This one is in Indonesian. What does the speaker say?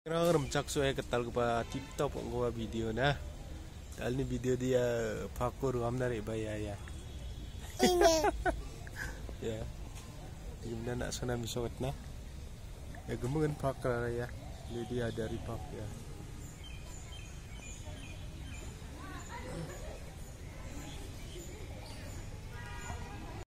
Kerang remcak suai ketal kepa TikTok gua video nah. Dal ni video dia pakur amna re baya ya. Ya. Gimana nak sana misawat nah. Ya gemengen kan pakar ya. Jadi dia dari pak ya.